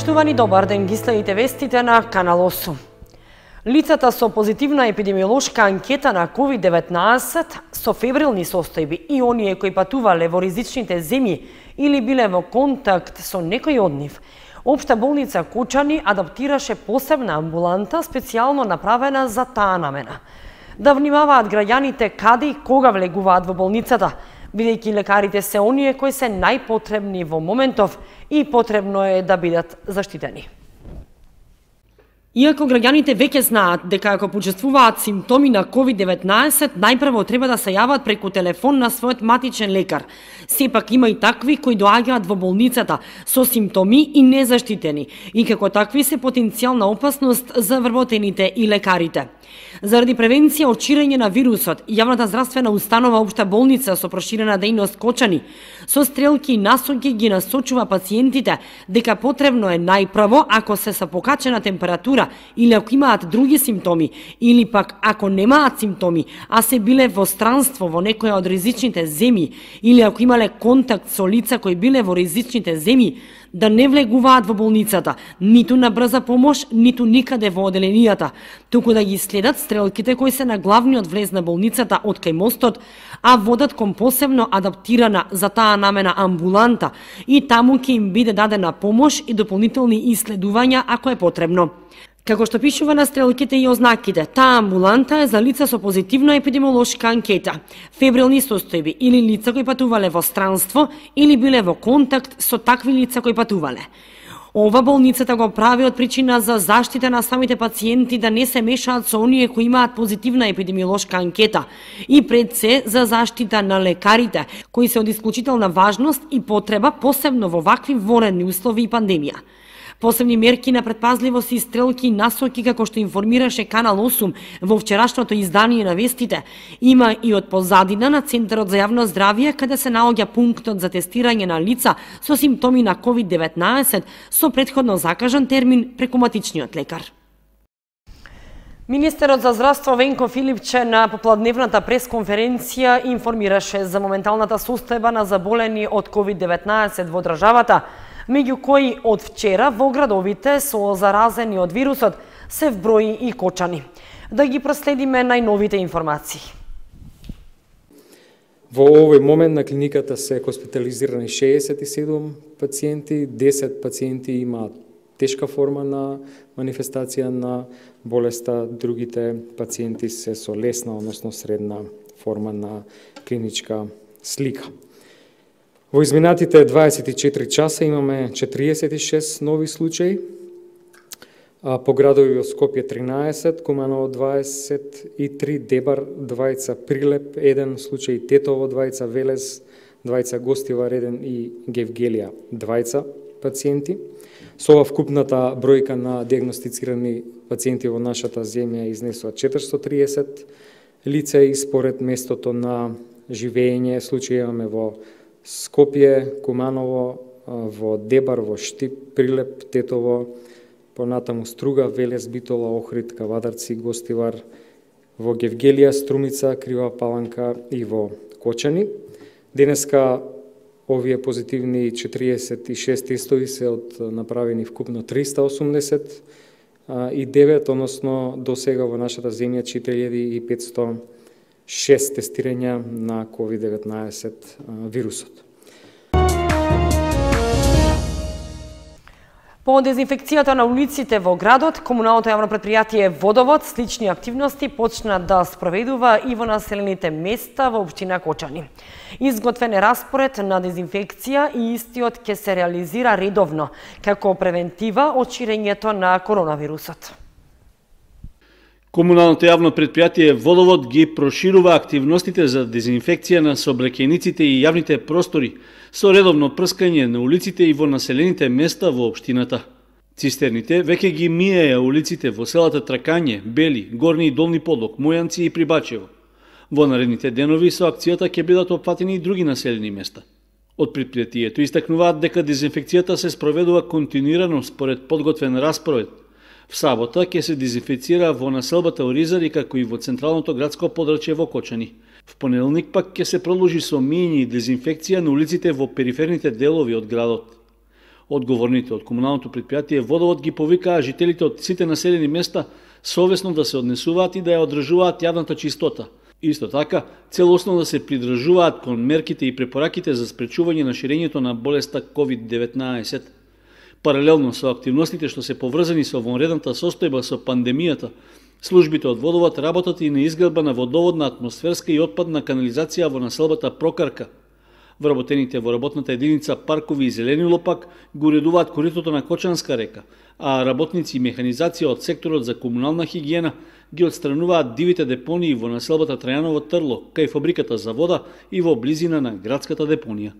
Почитувани добар ден ги следите вестите на Канал 8. Лицата со позитивна епидемиолошка анкета на COVID-19 со фебрилни состојби и оние кои патувале во ризичните земји или биле во контакт со некој од нив, Обшта болница Кочани адаптираше посебна амбуланта специјално направена за таа намена. Да внимаваат граѓаните каде и кога влегуваат во болницата – бидејќи лекарите се оние кои се најпотребни во моментов и потребно е да бидат заштитени. Иако граѓаните веќе знаат дека ако почувствуваат симптоми на COVID-19, најпрво треба да се јават преку телефон на својот матичен лекар. Сепак има и такви кои доаѓаат во болницата со симптоми и незаштитени, и како такви се потенцијална опасност за вработените и лекарите. Заради превенција од ширење на вирусот, јавната здравствена установа Општа болница со проширена дејност Кочани со стрелки и насоки ги насочува пациентите дека потребно е најправо ако се са покачена температура или ако имаат други симптоми или пак ако немаат симптоми, а се биле во странство во некоја од ризичните земји или ако имале контакт со лица кои биле во ризичните земји, да не влегуваат во болницата, ниту на брза помош, ниту никаде во оделенијата, туку да ги следат стрелките кои се на главниот влез на болницата од кај мостот, а водат кон посебно адаптирана за таа намена амбуланта и таму ќе им биде дадена помош и дополнителни исследувања ако е потребно. Како што пишува на стрелките и ознаките, таа амбуланта е за лица со позитивна епидемиолошка анкета, фебрилни состојби или лица кои патувале во странство или биле во контакт со такви лица кои патувале. Ова болницата го прави од причина за заштита на самите пациенти да не се мешаат со оние кои имаат позитивна епидемиолошка анкета и пред се за заштита на лекарите, кои се од исклучителна важност и потреба посебно во вакви воредни услови и пандемија. Посебни мерки на предпазливост и стрелки и насоки, како што информираше Канал 8 во вчерашното издание на вестите, има и од позадина на Центарот за јавно здравје, каде се наоѓа пунктот за тестирање на лица со симптоми на COVID-19 со предходно закажан термин матичниот лекар. Министерот за здравство Венко Филипче на попладневната пресконференција информираше за моменталната состојба на заболени од COVID-19 во државата меѓу кои од вчера во градовите со заразени од вирусот се вброи и кочани. Да ги проследиме најновите информации. Во овој момент на клиниката се хоспитализирани 67 пациенти, 10 пациенти имаат тешка форма на манифестација на болеста, другите пациенти се со лесна, односно средна форма на клиничка слика. Во изминатите 24 часа имаме 46 нови случаи, по градови во Скопје 13, Куманово 23, Дебар 20, Прилеп 1, случај Тетово 20, Велес 20, Гостивар 1 и Гевгелија 20 пациенти. Со ова вкупната бројка на диагностицирани пациенти во нашата земја изнесува 430 лица и според местото на живење случај имаме во Скопје, Куманово, во Дебар, во Штип, Прилеп, Тетово, понатаму Струга, Велес, Битола, Охрид, Кавадарци, Гостивар, во Гевгелија, Струмица, Крива Паланка и во Кочани. Денеска овие позитивни 46 тестови се од направени вкупно 380 и 9, односно до сега во нашата земја 4500 6 тестирања на COVID-19 вирусот. По дезинфекцијата на улиците во градот, комуналното јавно предпријатие Водовод слични активности почна да спроведува и во населените места во општина Кочани. Изготвен е распоред на дезинфекција и истиот ќе се реализира редовно, како превентива од ширењето на коронавирусот. Комуналното јавно предпријатие Водовод ги проширува активностите за дезинфекција на собрекениците и јавните простори со редовно прскање на улиците и во населените места во општината. Цистерните веќе ги мијаја улиците во селата Тракање, Бели, Горни и Долни Подлог, Мојанци и Прибачево. Во наредните денови со акцијата ќе бидат опфатени и други населени места. Од предпријатието истакнуваат дека дезинфекцијата се спроведува континуирано според подготвен распоред, В сабота ќе се дезинфицира во населбата Оризари како и во централното градско подрачје во Кочани. В понеделник пак ќе се продолжи со мијење и дезинфекција на улиците во периферните делови од градот. Одговорните од комуналното предпријатие Водовод ги повикаа жителите од сите населени места совесно да се однесуваат и да ја одржуваат јавната чистота. Исто така, целосно да се придржуваат кон мерките и препораките за спречување на ширењето на болеста COVID-19. Паралелно со активностите што се поврзани со вонредната состојба со пандемијата, службите одводуваат работат и на изградба на водоводна атмосферска и отпадна канализација во населбата Прокарка. Вработените во работната единица паркови и зелени лопак го редуваат коритото на Кочанска река, а работници и механизација од секторот за комунална хигиена ги отстрануваат дивите депонии во населбата Трајаново Трло, кај фабриката за вода и во близина на градската депонија.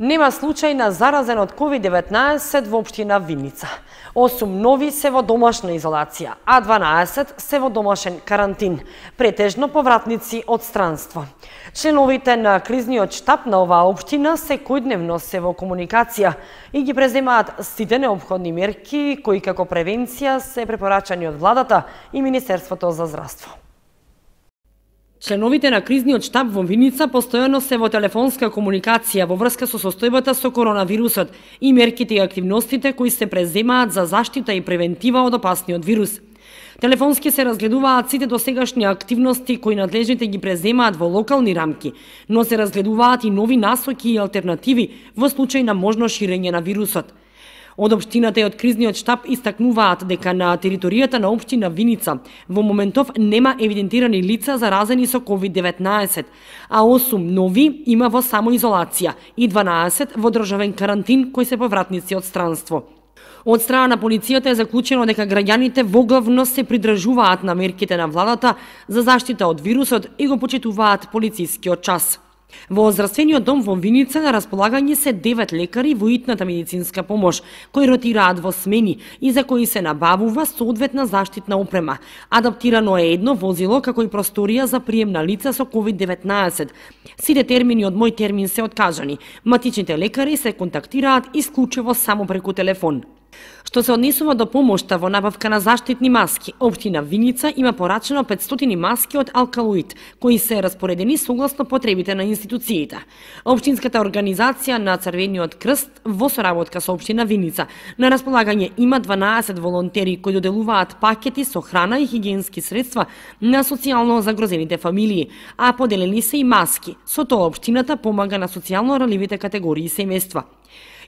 Нема случај на заразен од COVID-19 во општина Виница. 8 нови се во домашна изолација, а 12 се во домашен карантин, претежно повратници од странство. Членовите на кризниот штаб на оваа општина секојдневно се во комуникација и ги преземаат сите необходни мерки кои како превенција се препорачани од владата и Министерството за здравство. Членовите на кризниот штаб во Виница постојано се во телефонска комуникација во врска со состојбата со коронавирусот и мерките и активностите кои се преземаат за заштита и превентива од опасниот вирус. Телефонски се разгледуваат сите досегашни активности кои надлежните ги преземаат во локални рамки, но се разгледуваат и нови насоки и алтернативи во случај на можно ширење на вирусот. Од општината и од кризниот штаб истакнуваат дека на територијата на општина Виница во моментов нема евидентирани лица заразени со COVID-19, а 8 нови има во самоизолација и 12 во државен карантин кои се повратници од странство. Од страна на полицијата е заклучено дека граѓаните главно се придржуваат на мерките на владата за заштита од вирусот и го почитуваат полицискиот час. Во здравствениот дом во Виница на располагање се девет лекари во итната медицинска помош, кои ротираат во смени и за кои се набавува соодветна заштитна опрема. Адаптирано е едно возило како и просторија за прием на лица со COVID-19. Сите термини од мој термин се откажани. Матичните лекари се контактираат исклучиво само преку телефон што се однесува до помошта во набавка на заштитни маски. Општина Виница има порачено 500 маски од алкалоид, кои се распоредени согласно потребите на институциите. Општинската организација на Црвениот крст во соработка со општина Виница на располагање има 12 волонтери кои доделуваат пакети со храна и хигиенски средства на социјално загрозените фамилии, а поделени се и маски. Со тоа општината помага на социјално раливите категории семејства.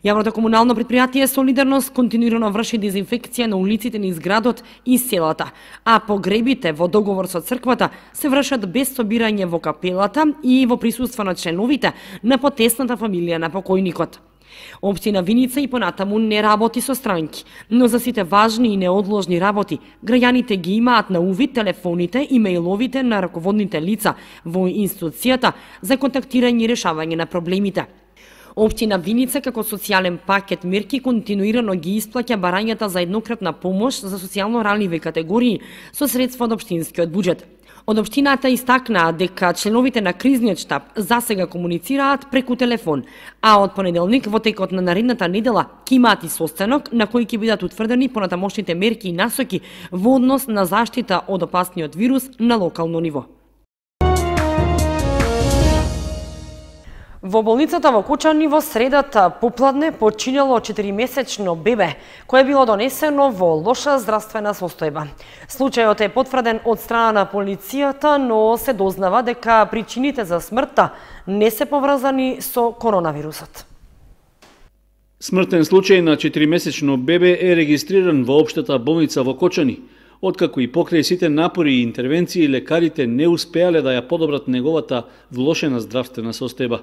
Јавното комунално предпријатие Солидарност континуирано врши дезинфекција на улиците низ градот и селата, а погребите во договор со црквата се вршат без собирање во капелата и во присуство на членовите на потесната фамилија на покојникот. Опцина Виница и понатаму не работи со странки, но за сите важни и неодложни работи, граѓаните ги имаат на увид телефоните и мејловите на раководните лица во институцијата за контактирање и решавање на проблемите. Општина Виница како социјален пакет мерки континуирано ги исплаќа барањата за еднократна помош за социјално ранливи категории со средства од општинскиот буџет. Од општината истакнаа дека членовите на кризниот штаб засега комуницираат преку телефон, а од понеделник во текот на наредната недела ќе имаат и состанок на кој ќе бидат утврдени понатамошните мерки и насоки во однос на заштита од опасниот вирус на локално ниво. Во болницата во Кучани во средата попладне починело 4-месечно бебе, кое било донесено во лоша здравствена состојба. Случајот е потврден од страна на полицијата, но се дознава дека причините за смртта не се поврзани со коронавирусот. Смртен случај на 4-месечно бебе е регистриран во Обштата болница во Кочани. Откако и покрај сите напори и интервенции, лекарите не успеале да ја подобрат неговата влошена здравствена состојба.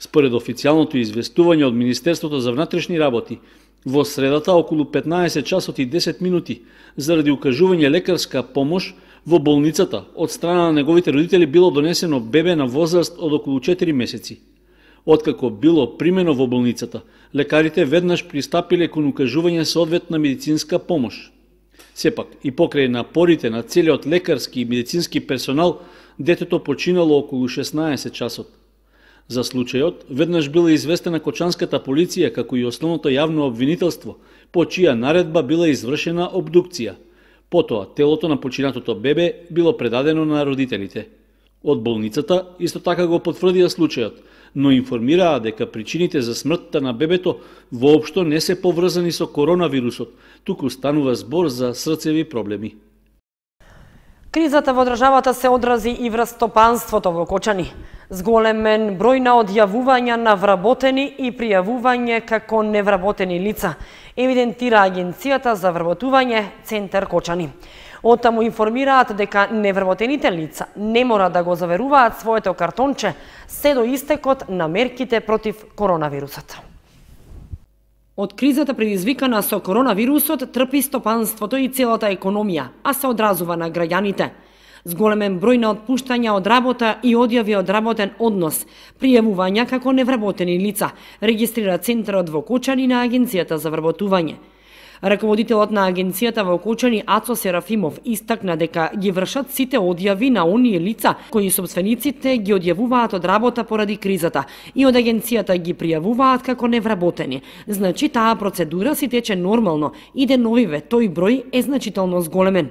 Според официјалното известување од Министерството за внатрешни работи, во средата околу 15 часот и 10 минути, заради укажување лекарска помош во болницата од страна на неговите родители било донесено бебе на возраст од околу 4 месеци. Откако било примено во болницата, лекарите веднаш пристапиле кон укажување соодветна медицинска помош. Сепак, и покрај напорите на целиот лекарски и медицински персонал, детето починало околу 16 часот. За случајот, веднаш била известена Кочанската полиција како и основното јавно обвинителство, по чија наредба била извршена обдукција. Потоа, телото на починатото бебе било предадено на родителите. Од болницата исто така го потврдија случајот, но информираа дека причините за смртта на бебето воопшто не се поврзани со коронавирусот, туку станува збор за срцеви проблеми. Кризата во државата се одрази и врз стопанството во Кочани. Зголемен број на одјавувања на вработени и пријавување како невработени лица, евидентира Агенцијата за вработување Центар Кочани. Отаму информираат дека невработените лица не мора да го заверуваат своето картонче се до истекот на мерките против коронавирусот. Од кризата предизвикана со коронавирусот трпи стопанството и целата економија, а се одразува на граѓаните. големен број на отпуштања од работа и одјави од работен однос, пријавувања како невработени лица, регистрира Центарот во Кочани на Агенцијата за вработување. Раководителот на агенцијата во Кочани Ацо Серафимов истакна дека ги вршат сите одјави на оние лица кои собствениците ги одјавуваат од работа поради кризата и од агенцијата ги пријавуваат како невработени. Значи таа процедура си тече нормално и деновиве тој број е значително зголемен.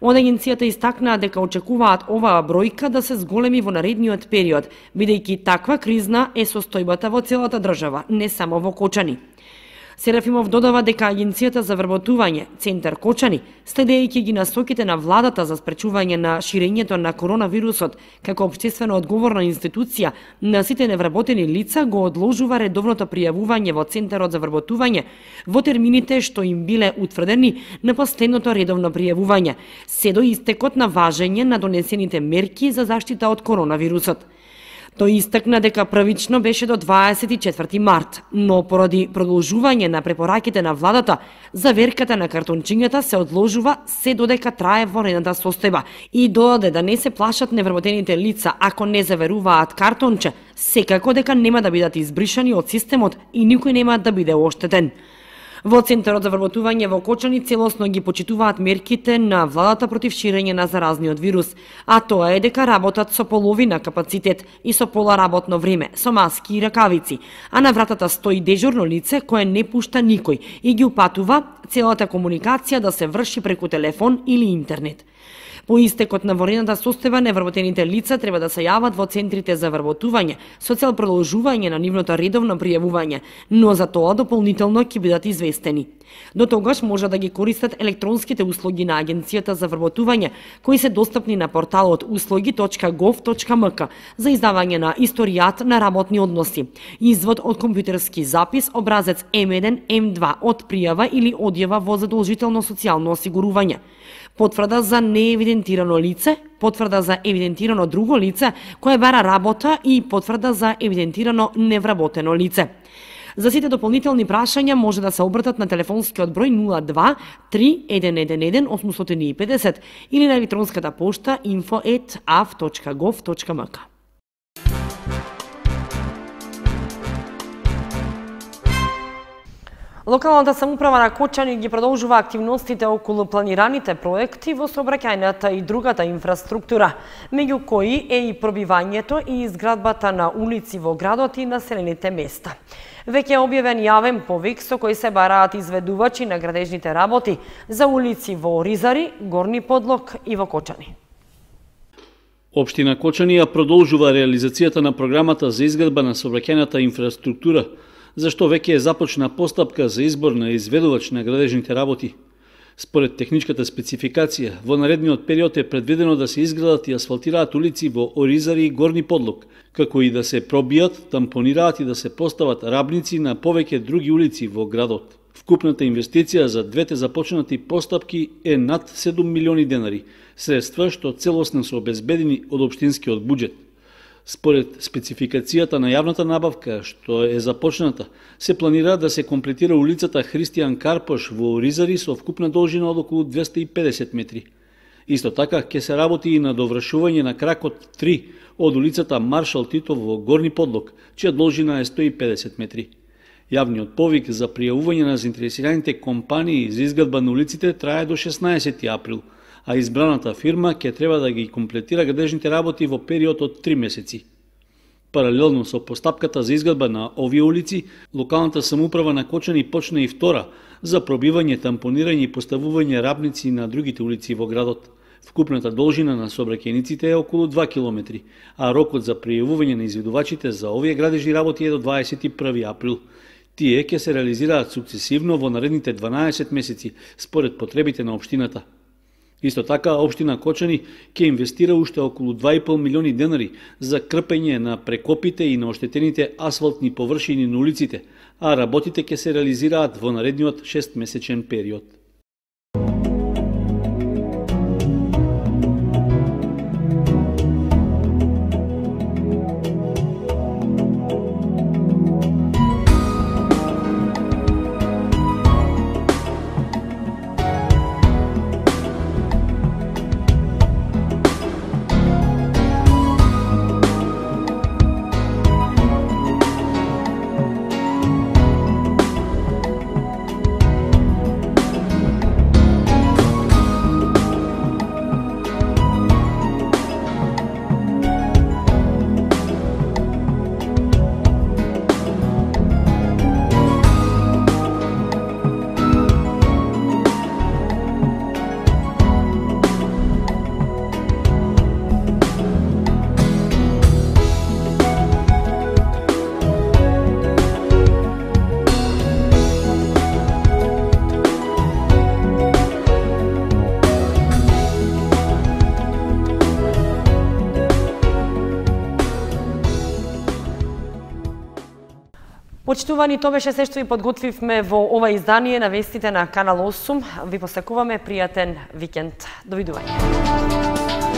Од агенцијата истакнаа дека очекуваат оваа бројка да се зголеми во наредниот период, бидејќи таква кризна е состојбата во целата држава, не само во Кочани. Серафимов додава дека Агенцијата за вработување, Центар Кочани, следејќи ги насоките на владата за спречување на ширењето на коронавирусот како обштествено одговорна институција на сите невработени лица го одложува редовното пријавување во Центарот за вработување во термините што им биле утврдени на последното редовно пријавување, се до истекот на важење на донесените мерки за заштита од коронавирусот. Тој истакна дека првично беше до 24 март, но поради продолжување на препораките на владата, заверката на картончињата се одложува се додека трае вонредната состојба и додаде да не се плашат невработените лица ако не заверуваат картонче, секако дека нема да бидат избришани од системот и никој нема да биде оштетен. Во Центарот за вработување во Кочани целосно ги почитуваат мерките на владата против ширење на заразниот вирус, а тоа е дека работат со половина капацитет и со пола работно време, со маски и ракавици, а на вратата стои дежурно лице кое не пушта никој и ги упатува целата комуникација да се врши преку телефон или интернет. По истекот на ворената состојба, невработените лица треба да се јават во центрите за вработување со цел продолжување на нивното редовно пријавување, но за тоа дополнително ќе бидат известени. До тогаш може да ги користат електронските услуги на Агенцијата за вработување, кои се достапни на порталот услуги.gov.mk за издавање на историјат на работни односи, извод од компјутерски запис, образец М1, М2 од пријава или одјава во задолжително социјално осигурување потврда за неевидентирано лице, потврда за евидентирано друго лице кое бара работа и потврда за евидентирано невработено лице. За сите дополнителни прашања може да се обратат на телефонскиот број 02 3111 850 или на електронската пошта info@av.gov.mk. Локалната самуправа на Кочани ги продолжува активностите околу планираните проекти во сообраќајната и другата инфраструктура, меѓу кои е и пробивањето и изградбата на улици во градот и населените места. Веќе е објавен јавен повик со кој се бараат изведувачи на градежните работи за улици во Ризари, Горни Подлог и во Кочани. Општина Кочани ја продолжува реализацијата на програмата за изградба на сообраќајната инфраструктура – зашто веќе е започна постапка за избор на изведувач на градежните работи. Според техничката спецификација, во наредниот период е предвидено да се изградат и асфалтираат улици во Оризари и Горни Подлог, како и да се пробијат, тампонираат и да се постават рабници на повеќе други улици во градот. Вкупната инвестиција за двете започнати постапки е над 7 милиони денари, средства што целосно се обезбедени од обштинскиот буџет. Според спецификацијата на јавната набавка, што е започната, се планира да се комплетира улицата Христијан Карпош во Оризари со вкупна должина од околу 250 метри. Исто така, ќе се работи и на довршување на кракот 3 од улицата Маршал Титов во Горни Подлог, чија должина е 150 метри. Јавниот повик за пријавување на заинтересираните компании за изградба на улиците трае до 16 април – а избраната фирма ќе треба да ги комплетира градежните работи во период од 3 месеци. Паралелно со постапката за изградба на овие улици, локалната самоуправа на Кочани почна и втора за пробивање, тампонирање и поставување рабници на другите улици во градот. Вкупната должина на собракениците е околу 2 километри, а рокот за пријавување на изведувачите за овие градежни работи е до 21 април. Тие ќе се реализираат сукцесивно во наредните 12 месеци според потребите на општината. Исто така, Обштина Кочани ќе инвестира уште околу 2,5 милиони денари за крпење на прекопите и на оштетените асфалтни површини на улиците, а работите ќе се реализираат во наредниот 6-месечен период. Почитувани, тоа беше се што ви подготвивме во ова издание на вестите на Канал 8. Ви посакуваме пријатен викенд. Довидување.